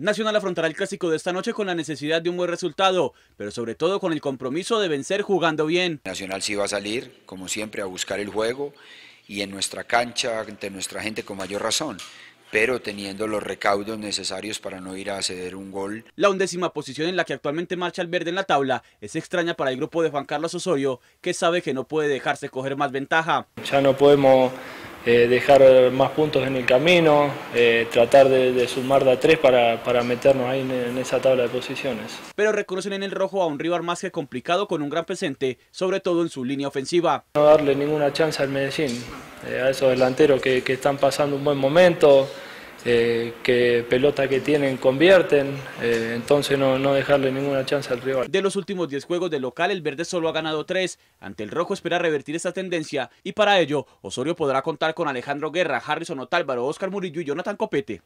Nacional afrontará el clásico de esta noche con la necesidad de un buen resultado, pero sobre todo con el compromiso de vencer jugando bien. Nacional sí va a salir, como siempre, a buscar el juego y en nuestra cancha, ante nuestra gente con mayor razón pero teniendo los recaudos necesarios para no ir a ceder un gol. La undécima posición en la que actualmente marcha el verde en la tabla es extraña para el grupo de Juan Carlos Osorio, que sabe que no puede dejarse coger más ventaja. Ya no podemos eh, dejar más puntos en el camino, eh, tratar de, sumar de a tres para, meternos ahí en, esa tabla de posiciones. Pero reconocen en el rojo a un rival más que complicado con un gran presente, sobre todo en su línea ofensiva. No darle ninguna chance al Medellín, eh, a esos delanteros que, que están pasando un buen momento, eh, que pelota que tienen convierten, eh, entonces no, dejarle ninguna chance al rival. De los últimos 10 juegos de local, el verde solo ha ganado 3. Ante el rojo espera revertir esta tendencia y para ello Osorio podrá contar con Alejandro Guerra, Harrison Otálvaro, Oscar Murillo y Jonathan Copete.